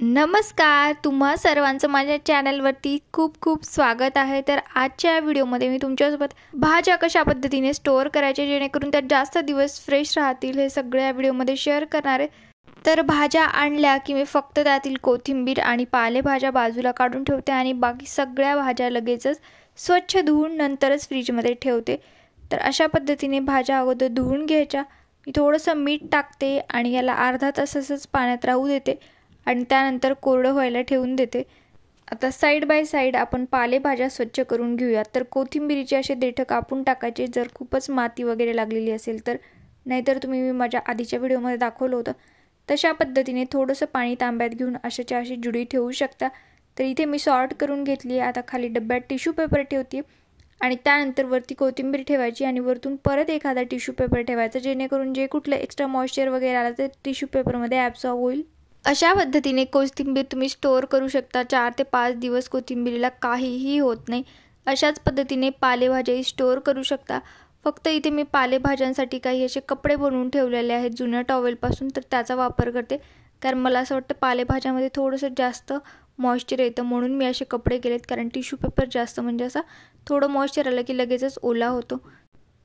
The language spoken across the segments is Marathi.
नमस्कार तुम्हा सर्वांचं माझ्या चॅनलवरती खूप खूप स्वागत आहे तर आजच्या व्हिडिओमध्ये मी तुमच्यासोबत भाज्या कशा पद्धतीने स्टोअर करायच्या जेणेकरून त्या जास्त दिवस फ्रेश राहतील हे सगळ्या व्हिडिओमध्ये शेअर करणार आहे तर भाज्या आणल्या की मी फक्त त्यातील कोथिंबीर आणि पालेभाज्या बाजूला काढून ठेवते आणि बाकी सगळ्या भाज्या लगेचच स्वच्छ धुवून नंतरच फ्रीजमध्ये ठेवते तर अशा पद्धतीने भाज्या अगोदर धुवून घ्यायच्या मी थोडंसं मीठ टाकते आणि याला अर्धा तास पाण्यात राहू देते आणि त्यानंतर कोरडं व्हायला ठेवून देते आता साईड बाय साईड आपण पालेभाज्या स्वच्छ करून घेऊयात तर कोथिंबिरीचे असे देठ कापून टाकायचे जर खूपच माती वगैरे लागलेली असेल तर नाहीतर तुम्ही मी माझ्या आधीच्या व्हिडिओमध्ये दाखवलं होतं तशा पद्धतीने थोडंसं पाणी तांब्यात घेऊन अशाच्या अशी जुडी ठेवू शकता तर इथे मी सॉर्ट करून घेतली आहे आता खाली डब्यात टिश्यू पेपर ठेवते आणि त्यानंतर वरती कोथिंबीर ठेवायची आणि वरतून परत एखादा टिश्यू पेपर ठेवायचा जेणेकरून जे कुठलं एक्स्ट्रा मॉइश्चर वगैरे आलं ते टिश्यू पेपरमध्ये ॲब्झॉर्व होईल अशा पद्धतीने कोथिंबीर तुम्ही स्टोअर करू शकता चार ते पाच दिवस कोथिंबीरीला काहीही होत नाही अशाच पद्धतीने पालेभाज्याही स्टोअर करू शकता फक्त इथे मी पालेभाज्यांसाठी काही असे कपडे बनवून ठेवलेले आहेत जुन्या टॉवेलपासून तर त्याचा वापर करते कारण मला असं वाटतं पालेभाज्यामध्ये थोडंसं जास्त मॉइश्चर येतं म्हणून मी असे कपडे केलेत कारण टिश्यू पेपर जास्त म्हणजे असा थोडं मॉइश्चर आलं की लगेचच ओला होतो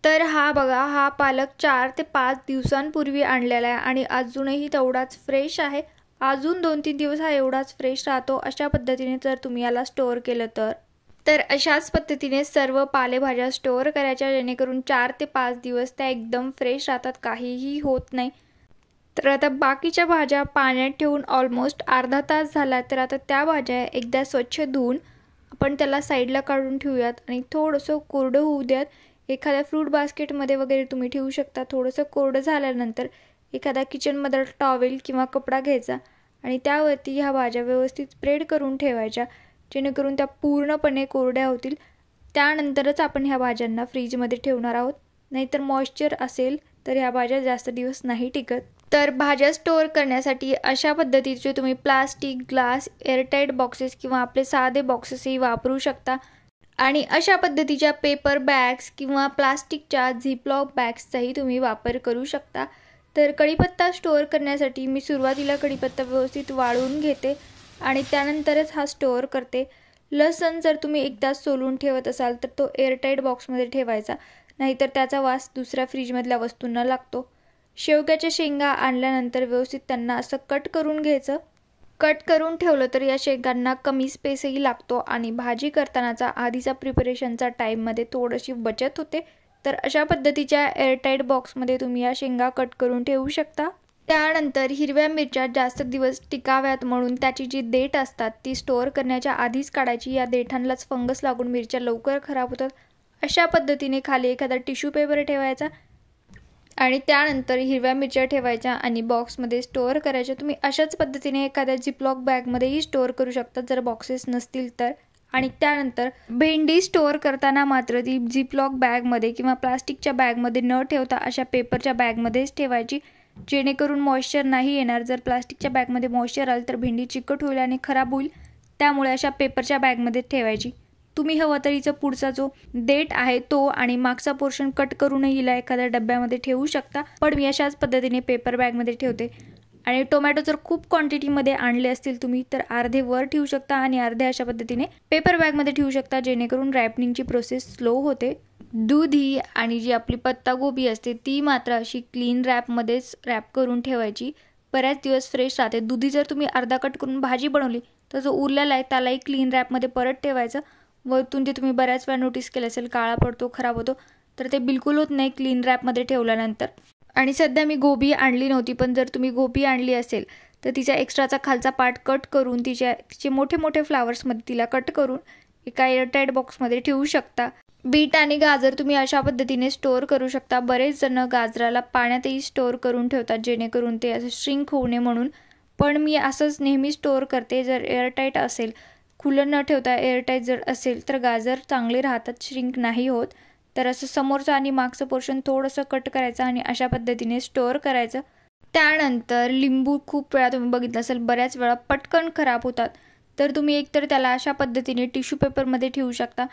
तर हा बघा हा पालक चार ते पाच दिवसांपूर्वी आणलेला आहे आणि अजूनही तेवढाच फ्रेश आहे अजून दोन तीन दिवस हा एवढाच फ्रेश राहतो अशा पद्धतीने जर तुम्ही याला स्टोअर केलं तर तर अशाच पद्धतीने सर्व पालेभाज्या स्टोअर करायच्या जेणेकरून चार ते पाच दिवस त्या एकदम फ्रेश राहतात काहीही होत नाही तर आता बाकीच्या भाज्या पाण्यात ठेवून ऑलमोस्ट अर्धा तास झाला तर आता त्या भाज्या एकदा स्वच्छ धुवून आपण त्याला साईडला काढून ठेवूयात आणि थोडंसं कोरडं होऊ द्यात एखाद्या फ्रूट बास्केटमध्ये वगैरे तुम्ही ठेवू शकता थोडंसं कोरडं झाल्यानंतर एखादा किचनमधला टॉवेल किंवा कपडा घ्यायचा आणि त्यावरती ह्या भाज्या व्यवस्थित स्प्रेड करून ठेवायच्या जेणेकरून त्या पूर्णपणे कोरड्या होतील त्यानंतरच आपण ह्या भाज्यांना फ्रीजमध्ये ठेवणार आहोत नाहीतर मॉइश्चर असेल तर ह्या भाज्या जास्त दिवस नाही टिकत तर भाज्या स्टोअर करण्यासाठी अशा पद्धतीचे तुम्ही प्लास्टिक ग्लास एअरटाईट बॉक्सेस किंवा आपले साधे बॉक्सेसही वापरू शकता आणि अशा पद्धतीच्या पेपर बॅग्स किंवा प्लास्टिकच्या झिपलॉक बॅग्सचाही तुम्ही वापर करू शकता तर कढीपत्ता स्टोअर करण्यासाठी मी सुरुवातीला कढीपत्ता व्यवस्थित वाळवून घेते आणि त्यानंतरच हा स्टोअर करते लसण जर तुम्ही एकदाच सोलून ठेवत असाल तर तो एअरटाईट बॉक्समध्ये ठेवायचा नाहीतर त्याचा वास दुसऱ्या फ्रीजमधल्या वस्तूंना लागतो शेवग्याच्या शेंगा आणल्यानंतर व्यवस्थित त्यांना असं कट करून घ्यायचं कट करून ठेवलं तर या शेंगांना कमी स्पेसही लागतो आणि भाजी करतानाचा आधीचा प्रिपरेशनचा टाईममध्ये थोडीशी बचत होते तर अशा पद्धतीच्या एअरटाईट बॉक्समध्ये तुम्ही या शेंगा कट करून ठेवू शकता त्यानंतर हिरव्या मिरच्या जास्त दिवस टिकाव्यात म्हणून त्याची जी देठ असतात ती स्टोअर करण्याच्या आधीच काढायची या देठांनाच फंगस लागून मिरच्या लवकर खराब होतात अशा पद्धतीने खाली एखादा टिश्यू पेपर ठेवायचा आणि त्यानंतर हिरव्या मिरच्या ठेवायच्या आणि बॉक्समध्ये स्टोअर करायच्या तुम्ही अशाच पद्धतीने एखाद्या झिपलॉक बॅगमध्येही स्टोअर करू शकता जर बॉक्सेस नसतील तर आणि त्यानंतर भेंडी स्टोअर करताना मात्र ती झिपलॉक बॅगमध्ये किंवा प्लास्टिकच्या बॅगमध्ये न ठेवता अशा पेपरच्या बॅगमध्येच ठेवायची जेणेकरून मॉइश्चर नाही येणार जर प्लास्टिकच्या बॅगमध्ये मॉइश्चर आलं तर भेंडी चिकट होईल आणि खराब होईल त्यामुळे अशा पेपरच्या बॅगमध्ये ठेवायची तुम्ही हवं तर पुढचा जो डेट आहे तो आणि मागचा पोर्शन कट करूनही हिला एखाद्या डब्यामध्ये ठेवू शकता पण मी अशाच पद्धतीने पेपर बॅगमध्ये ठेवते आणि टोमॅटो जर खूप क्वांटिटीमध्ये आणले असतील तुम्ही तर अर्धे वर ठेवू शकता आणि अर्धे अशा पद्धतीने पेपर बॅगमध्ये ठेवू शकता जेणेकरून रॅपनिंगची प्रोसेस स्लो होते दुधी आणि जी आपली पत्तागोबी असते ती मात्र अशी क्लीन रॅपमध्येच रॅप करून ठेवायची बऱ्याच दिवस फ्रेश राहते दुधी जर तुम्ही अर्धा कट करून भाजी बनवली तर जो उरलेला आहे त्यालाही क्लीन रॅपमध्ये परत ठेवायचं वरतून जे तुम्ही बऱ्याच वेळा नोटीस केलं असेल काळा पडतो खराब होतो तर ते बिलकुल होत नाही क्लीन रॅपमध्ये ठेवल्यानंतर आणि सध्या मी गोबी आणली नव्हती पण जर तुम्ही गोबी आणली असेल तर तिचा एक्स्ट्राचा खालचा पार्ट कट करून तिच्या तिचे मोठे मोठे फ्लावर्समध्ये तिला कट करून एका एअरटाईट बॉक्समध्ये ठेवू शकता बीट आणि गाजर तुम्ही अशा पद्धतीने स्टोअर करू शकता बरेच जण गाजराला पाण्यातही स्टोअर करून ठेवतात जेणेकरून ते असं श्रिंक होऊ नये म्हणून पण मी असंच नेहमी स्टोअर करते जर एअरटाईट असेल खुलं न ठेवता एअरटाईट जर असेल तर गाजर चांगले राहतात श्रिंक नाही होत तर असं समोरचं आणि मागचं पोर्शन थोडंसं कट करायचं आणि अशा पद्धतीने स्टोअर करायचं त्यानंतर लिंबू खूप वेळा तुम्ही बघितलं असेल बऱ्याच वेळा पटकन खराब होतात तर तुम्ही एकतर त्याला अशा पद्धतीने टिश्यू पेपरमध्ये ठेवू शकता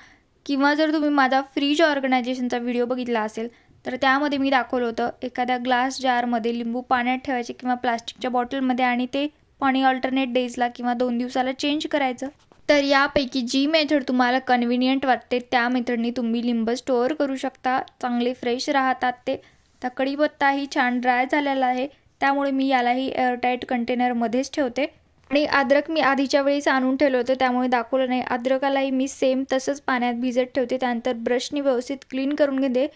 किंवा जर तुम्ही माझा फ्रीज ऑर्गनायझेशनचा व्हिडिओ बघितला असेल तर त्यामध्ये मी दाखवलं होतं एखाद्या ग्लास जारमध्ये लिंबू पाण्यात ठेवायचे किंवा प्लास्टिकच्या बॉटलमध्ये आणि ते पाणी ऑल्टरनेट डेजला किंवा दोन दिवसाला चेंज करायचं तर यापैकी जी मेथड तुम्हाला कन्व्हिनियंट वाटते त्या मेथडनी तुम्ही लिंब स्टोअर करू शकता चांगले फ्रेश राहतात ते आता ही छान ड्राय झालेला आहे त्यामुळे मी यालाही एअरटाईट कंटेनरमध्येच ठेवते आणि अद्रक मी आधीच्या वेळीच आणून ठेवलं होतं त्यामुळे दाखवलं नाही अद्रकालाही मी सेम तसंच पाण्यात भिजत ठेवते त्यानंतर ब्रशनी व्यवस्थित क्लीन करून घेते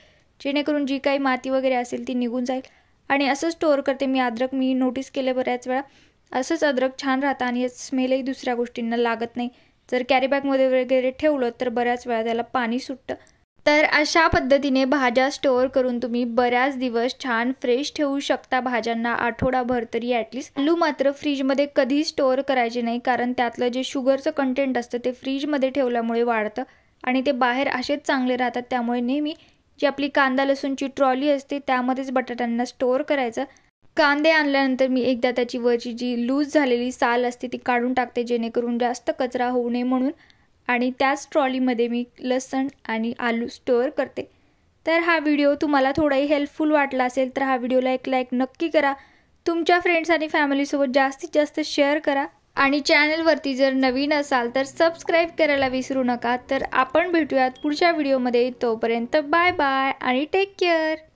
जेणेकरून जी काही माती वगैरे असेल ती निघून जाईल आणि असं स्टोअर करते मी अद्रक मी नोटीस केले बऱ्याच वेळा असंच अद्रक छान राहतं आणि स्मेलही दुसऱ्या गोष्टींना लागत नाही जर कॅरीबॅगमध्ये वगैरे ठेवलं तर बऱ्याच वेळा त्याला पाणी सुटतं तर अशा पद्धतीने भाज्या स्टोअर करून तुम्ही बऱ्याच दिवस छान फ्रेश ठेवू शकता भाज्यांना आठवडाभर तरी ॲटलीस्ट आलू मात्र फ्रीजमध्ये कधी स्टोअर करायचे नाही कारण त्यातलं जे शुगरचं कंटेंट असतं ते फ्रीजमध्ये ठेवल्यामुळे वाढतं आणि ते बाहेर असेच चांगले राहतात त्यामुळे नेहमी जी आपली कांदा लसूणची ट्रॉली असते त्यामध्येच बटाट्यांना स्टोअर करायचं कांदे आणल्यानंतर मी एकदा त्याची वरची जी लूज झालेली साल असते ती काढून टाकते जेणेकरून जास्त कचरा होऊ नये म्हणून आणि त्याच ट्रॉलीमध्ये मी लसण आणि आलू स्टोअर करते तर हा व्हिडिओ तुम्हाला थोडाही हेल्पफुल वाटला असेल तर हा व्हिडिओला एक लाईक नक्की करा तुमच्या फ्रेंड्स आणि फॅमिलीसोबत जास्तीत जास्त शेअर करा आणि चॅनलवरती जर नवीन असाल तर सबस्क्राईब करायला विसरू नका तर आपण भेटूयात पुढच्या व्हिडिओमध्ये तोपर्यंत बाय बाय आणि टेक केअर